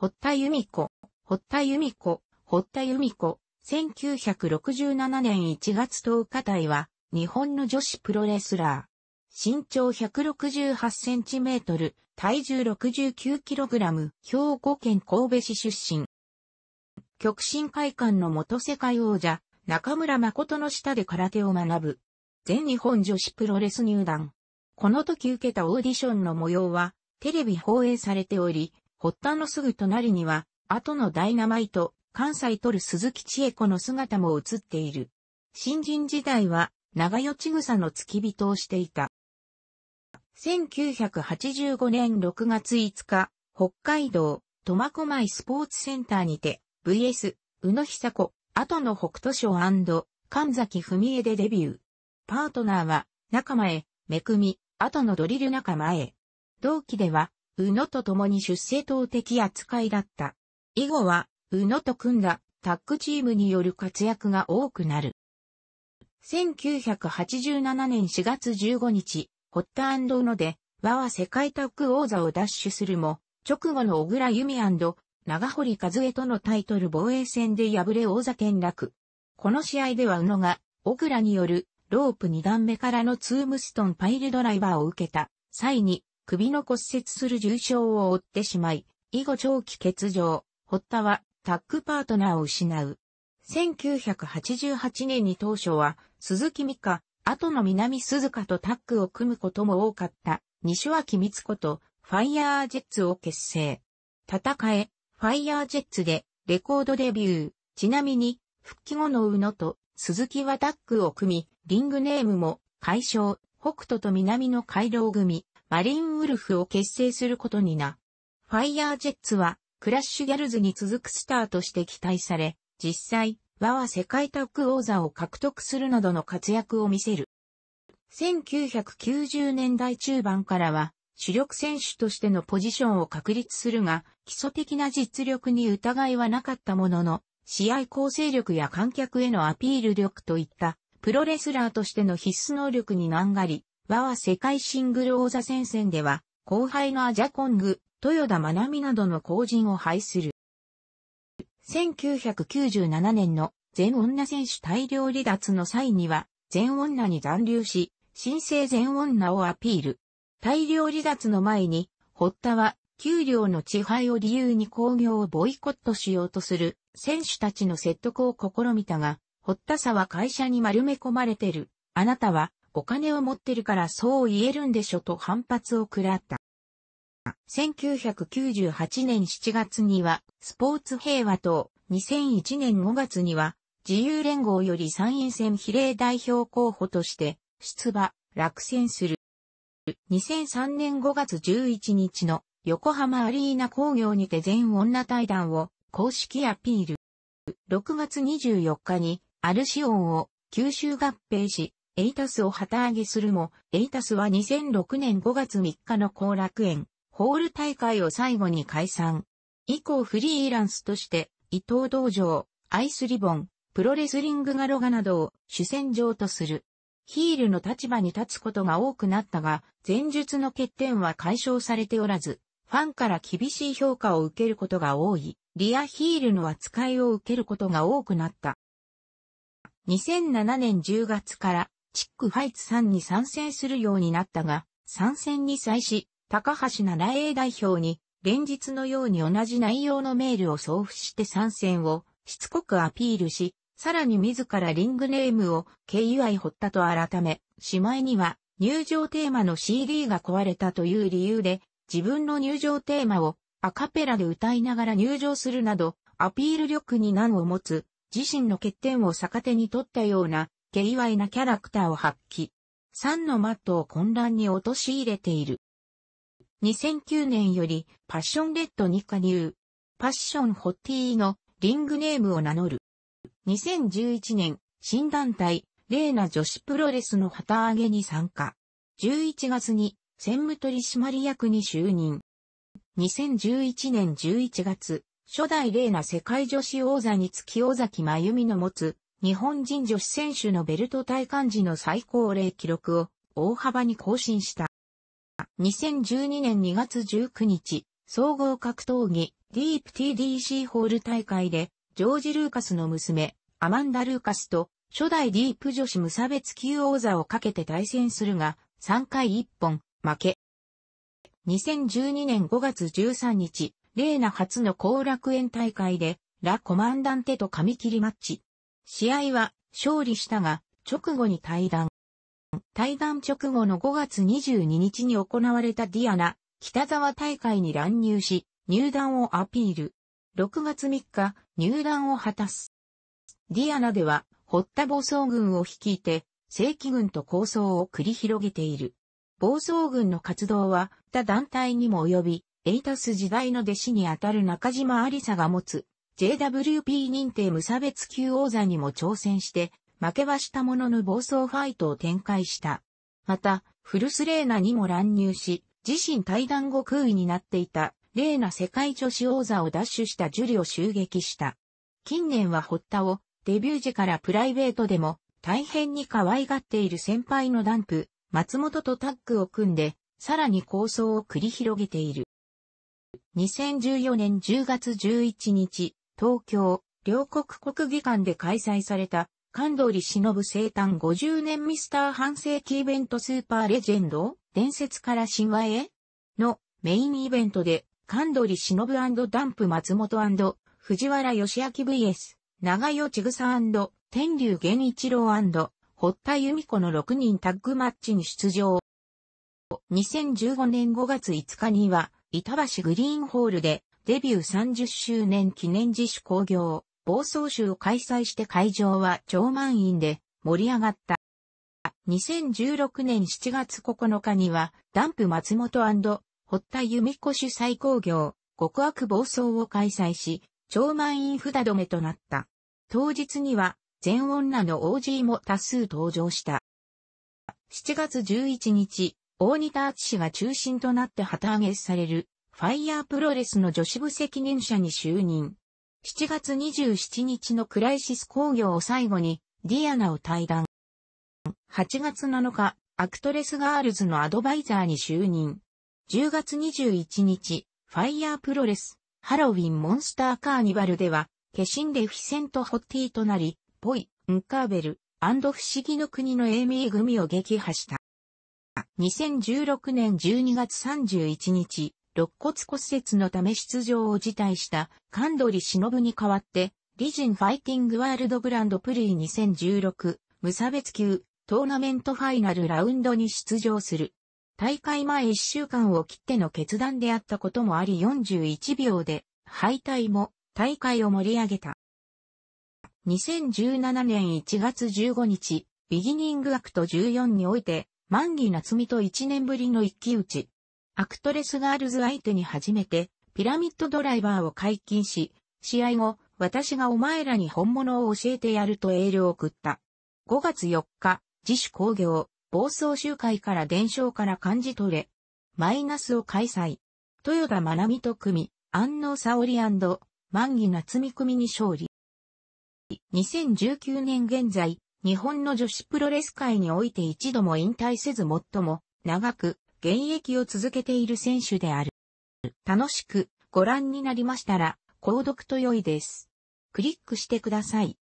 堀田由美子、堀田由美子、堀田由美子、1967年1月10日台は、日本の女子プロレスラー。身長168センチメートル、体重69キログラム、兵庫県神戸市出身。極真会館の元世界王者、中村誠の下で空手を学ぶ。全日本女子プロレス入団。この時受けたオーディションの模様は、テレビ放映されており、発端のすぐ隣には、後のダイナマイト、関西取る鈴木千恵子の姿も映っている。新人時代は、長与千草の付き人をしていた。1985年6月5日、北海道、苫小牧スポーツセンターにて、VS、宇野久子、後の北斗賞神崎文江でデビュー。パートナーは、仲間へ、めくみ、後のドリル仲間へ。同期では、宇野と共に出世党的扱いだった。以後は、宇野と組んだタッグチームによる活躍が多くなる。1987年4月15日、ホッタ宇野で、和は世界タッグ王座を奪取するも、直後の小倉由美長堀和江とのタイトル防衛戦で敗れ王座転落。この試合では宇野が、小倉によるロープ2段目からのツームストンパイルドライバーを受けた際に首の骨折する重傷を負ってしまい、以後長期欠場、堀田はタッグパートナーを失う。1988年に当初は、鈴木美香、後の南鈴鹿とタッグを組むことも多かった、西脇光子と、ファイヤージェッツを結成。戦え、ファイヤージェッツで、レコードデビュー。ちなみに、復帰後の宇野と、鈴木はタッグを組み、リングネームも、解消、北斗と南の回廊組、マリンウルフを結成することにな。ファイヤージェッツは、クラッシュギャルズに続くスターとして期待され、実際、和は世界タッグ王座を獲得するなどの活躍を見せる。1990年代中盤からは、主力選手としてのポジションを確立するが、基礎的な実力に疑いはなかったものの、試合構成力や観客へのアピール力といった、プロレスラーとしての必須能力に難がり、和は世界シングル王座戦線では、後輩のアジャコング、豊田真美などの後陣を廃する。1997年の全女選手大量離脱の際には、全女に残留し、新生全女をアピール。大量離脱の前に、堀田は、給料の支配を理由に工業をボイコットしようとする選手たちの説得を試みたが、堀田さは会社に丸め込まれてる。あなたはお金を持ってるからそう言えるんでしょと反発を食らった。1998年7月にはスポーツ平和党、2001年5月には自由連合より参院選比例代表候補として出馬、落選する。2003年5月11日の横浜アリーナ工業にて全女対談を公式アピール。6月24日にアルシオンを吸収合併し、エイタスを旗揚げするも、エイタスは2006年5月3日の後楽園、ホール大会を最後に解散。以降フリーランスとして、伊藤道場、アイスリボン、プロレスリングガロガなどを主戦場とする。ヒールの立場に立つことが多くなったが、前述の欠点は解消されておらず、ファンから厳しい評価を受けることが多い、リアヒールの扱いを受けることが多くなった。2007年10月からチック・ファイツさんに参戦するようになったが、参戦に際し、高橋奈良英代表に、連日のように同じ内容のメールを送付して参戦をしつこくアピールし、さらに自らリングネームを KUI ったと改め、しまいには入場テーマの CD が壊れたという理由で、自分の入場テーマをアカペラで歌いながら入場するなど、アピール力に難を持つ、自身の欠点を逆手に取ったような下祝いなキャラクターを発揮。三のマットを混乱に陥れている。2009年よりパッションレッドに加入。パッションホッティーのリングネームを名乗る。2011年、新団体、レーナ女子プロレスの旗揚げに参加。11月に専務取締役に就任。2011年11月、初代レーナ世界女子王座につき尾崎真由美の持つ日本人女子選手のベルト体感時の最高齢記録を大幅に更新した。2012年2月19日、総合格闘技ディープ TDC ホール大会で、ジョージ・ルーカスの娘、アマンダ・ルーカスと初代ディープ女子無差別級王座をかけて対戦するが、3回1本、負け。2012年5月13日、レーナ初の後楽園大会で、ラ・コマンダンテと紙切りマッチ。試合は勝利したが、直後に対談。対談直後の5月22日に行われたディアナ、北沢大会に乱入し、入団をアピール。6月3日、入団を果たす。ディアナでは、堀田暴走軍を率いて、正規軍と抗争を繰り広げている。暴走軍の活動は、他団体にも及び、エイタス時代の弟子にあたる中島有沙が持つ、JWP 認定無差別級王座にも挑戦して、負けはしたものの暴走ファイトを展開した。また、フルスレーナにも乱入し、自身対談後空位になっていた、レーナ世界女子王座を奪取したジュリを襲撃した。近年はホッタを、デビュー時からプライベートでも、大変に可愛がっている先輩のダンプ、松本とタッグを組んで、さらに構想を繰り広げている。2014年10月11日、東京、両国国技館で開催された、神ノ忍生誕50年ミスター半世紀イベントスーパーレジェンド、伝説から神話へのメインイベントで、神ノ忍ダンプ松本藤原義明 VS、長代千草天竜源一郎堀田由美子の6人タッグマッチに出場。2015年5月5日には、板橋グリーンホールで、デビュー30周年記念自主興行、暴走集を開催して会場は超満員で盛り上がった。2016年7月9日には、ダンプ松本堀田由美子主催興行、極悪暴走を開催し、超満員札止めとなった。当日には、全女の OG も多数登場した。7月11日、大仁田敦が中心となって旗揚げされる、ファイヤープロレスの女子部責任者に就任。7月27日のクライシス工業を最後に、ディアナを退団。8月7日、アクトレスガールズのアドバイザーに就任。10月21日、ファイヤープロレス、ハロウィンモンスターカーニバルでは、化身でフィセント・ホッティとなり、ポイ、ムンカーベル、アンド不思議の国のエイミー組を撃破した。2016年12月31日、肋骨骨折のため出場を辞退したカンドリ忍に代わって、リジンファイティングワールドグランドプリー2016無差別級トーナメントファイナルラウンドに出場する。大会前1週間を切っての決断であったこともあり41秒で敗退も大会を盛り上げた。2017年1月15日、ビギニングアクト14において、万木夏美と1年ぶりの一騎打ち、アクトレスガールズ相手に初めて、ピラミッドドライバーを解禁し、試合後、私がお前らに本物を教えてやるとエールを送った。5月4日、自主工業、暴走集会から伝承から感じ取れ、マイナスを開催。豊田学美と組、安納沙織万木夏美組に勝利。2019年現在、日本の女子プロレス界において一度も引退せず最も長く現役を続けている選手である。楽しくご覧になりましたら、購読と良いです。クリックしてください。